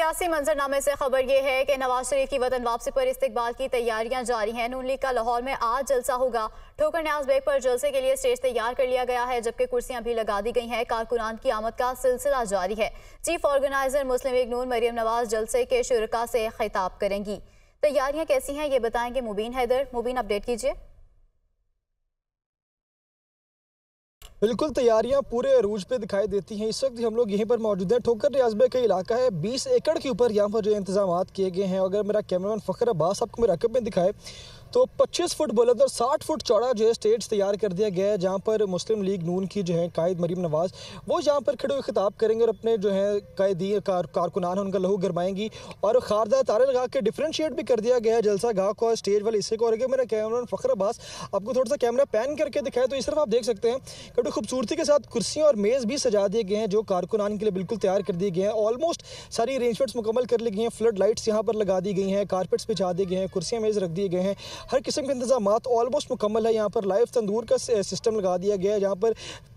सियासी मंजरनामे से खबर यह है कि नवाज शरीफ की वतन वापसी पर इस्तकबाल की तैयारियां जारी हैं नून लीग का लाहौर में आज जलसा होगा ठोकर न्याज बेग पर जलसे के लिए स्टेज तैयार कर लिया गया है जबकि कुर्सियां भी लगा दी गई हैं कारकुनान की आमद का सिलसिला जारी है चीफ ऑर्गेनाइजर मुस्लिम लीग नून मरियम नवाज जलसे के शुरा से खिताब करेंगी तैयारियाँ कैसी हैं ये बताएंगे मुबीन हैदर मुबीन अपडेट कीजिए बिल्कुल तैयारियां पूरे अरूज पे दिखाई देती हैं इस वक्त हम लोग यहीं पर मौजूद हैं ठोकर रियाजबे का इलाका है 20 एकड़ के ऊपर यहाँ पर जो इंतजाम किए गए हैं अगर मेरा कैमरामैन फ़खर अब्बास आपको मेरे रकब में दिखाए तो 25 फुट बुलंद और 60 फुट चौड़ा जो है स्टेज तैयार कर दिया गया है जहाँ पर मुस्लिम लीग नून की जो है कायद मरीम नवाज़ वो जहाँ पर खड़े हुए खिताब करेंगे और अपने जो है कैदी कार, कारकुनान उनका लहू गरमाएंगी और खारदा तारे गाह के डिफ्रेंशिएट भी कर दिया गया है जलसा गाह को स्टेज वाले हिस्से को और अगर मेरा कैमरा फ़ख्र अब्बास आपको थोड़ा सा कैमरा पैन करके दिखाए तो इस तरफ आप देख सकते हैं कि खूबसूरती के साथ कुर्सियाँ और मेज़ भी सजा दिए गए हैं जो कारकुनान के लिए बिल्कुल तैयार कर दिए गए हैं ऑलमोस्ट सारी अरेंजमेंट्स मुकम्मल कर ली गई हैं फ्लड लाइट्स यहाँ पर लगा दी गई हैं कारपेट्स बिछा दिए गए हैं कुर्सियाँ मेज़ रख दिए गए हैं हर किस्म के इंतजाम ऑलमोस्ट मुकम्मल है यहाँ पर लाइव तंदूर का सिस्टम लगा दिया गया है जहाँ पर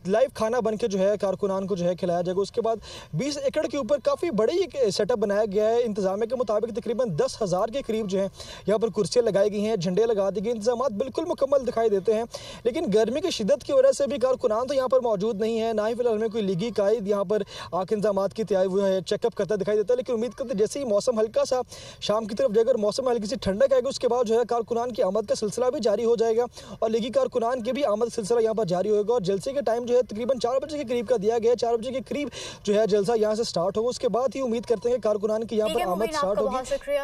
लाइव खाना बन के जो है कारकुनान को जो है खिलाया जाएगा उसके बाद बीस एकड़ के ऊपर काफ़ी बड़े ही सेटअप बनाया गया है इंतजामे के मुताबिक तकरीबन दस हज़ार के करीब जो है यहाँ पर कुर्सियाँ लगाई गई हैं झंडे लगा दिए गए इंतजाम बिल्कुल मुकम्मल दिखाई देते हैं लेकिन गर्मी की शिदत की वजह से भी कारकुनान तो यहाँ पर मौजूद नहीं है ना ही फिलहाल हमें कोई लीगी कायद यहाँ पर आके इंतजाम की तैयारी हुई है चेकअप करता दिखाई देता है लेकिन उम्मीद करते जैसे ही मौसम हल्का सा शाम की तरफ जाएगा मौसम हल्की सी ठंडक आएगी उसके बाद जो है कारकुनान की आमद का सिलसिला भी जारी हो जाएगा और लीगी कारकुनान की भी आमद सिलसिला यहाँ पर जारी होगा और जलसे के टाइम जो जो है तकरीबन चार बजे के करीब का दिया गया चार बजे के करीब जो है जलसा यहाँ से स्टार्ट होगा उसके बाद ही उम्मीद करते हैं कारकुनान की यहाँ पर आमद स्टार्ट होगी